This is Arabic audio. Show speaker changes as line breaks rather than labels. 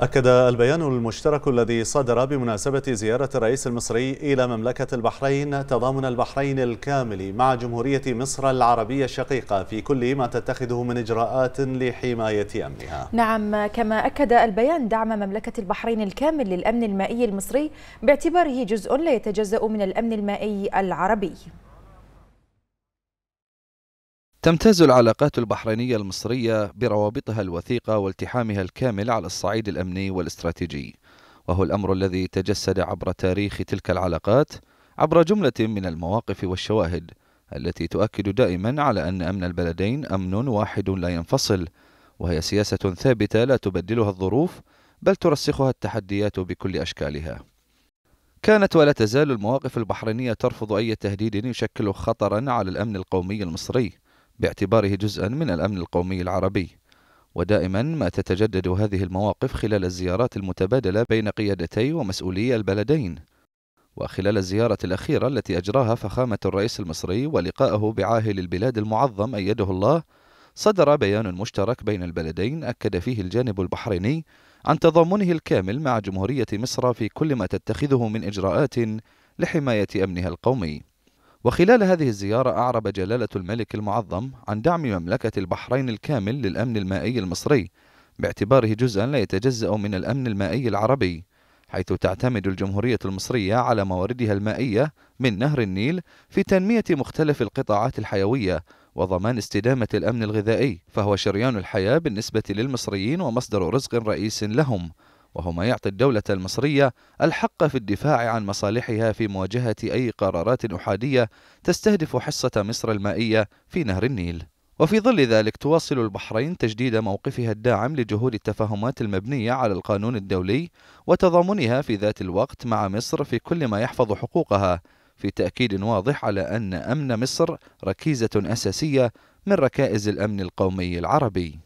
أكد البيان المشترك الذي صدر بمناسبة زيارة الرئيس المصري إلى مملكة البحرين تضامن البحرين الكامل مع جمهورية مصر العربية الشقيقة في كل ما تتخذه من إجراءات لحماية أمنها
نعم كما أكد البيان دعم مملكة البحرين الكامل للأمن المائي المصري باعتباره جزء لا يتجزأ من الأمن المائي العربي
تمتاز العلاقات البحرينية المصرية بروابطها الوثيقة والتحامها الكامل على الصعيد الأمني والاستراتيجي وهو الأمر الذي تجسد عبر تاريخ تلك العلاقات عبر جملة من المواقف والشواهد التي تؤكد دائما على أن أمن البلدين أمن واحد لا ينفصل وهي سياسة ثابتة لا تبدلها الظروف بل ترسخها التحديات بكل أشكالها كانت ولا تزال المواقف البحرينية ترفض أي تهديد يشكل خطرا على الأمن القومي المصري باعتباره جزءا من الأمن القومي العربي ودائما ما تتجدد هذه المواقف خلال الزيارات المتبادلة بين قيادتي ومسؤولي البلدين وخلال الزيارة الأخيرة التي أجراها فخامة الرئيس المصري ولقائه بعاهل البلاد المعظم أيده الله صدر بيان مشترك بين البلدين أكد فيه الجانب البحريني عن تضامنه الكامل مع جمهورية مصر في كل ما تتخذه من إجراءات لحماية أمنها القومي وخلال هذه الزيارة أعرب جلالة الملك المعظم عن دعم مملكة البحرين الكامل للأمن المائي المصري باعتباره جزءا لا يتجزأ من الأمن المائي العربي حيث تعتمد الجمهورية المصرية على مواردها المائية من نهر النيل في تنمية مختلف القطاعات الحيوية وضمان استدامة الأمن الغذائي فهو شريان الحياة بالنسبة للمصريين ومصدر رزق رئيس لهم وهو ما يعطي الدولة المصرية الحق في الدفاع عن مصالحها في مواجهة أي قرارات أحادية تستهدف حصة مصر المائية في نهر النيل. وفي ظل ذلك تواصل البحرين تجديد موقفها الداعم لجهود التفاهمات المبنية على القانون الدولي وتضامنها في ذات الوقت مع مصر في كل ما يحفظ حقوقها في تأكيد واضح على أن أمن مصر ركيزة أساسية من ركائز الأمن
القومي العربي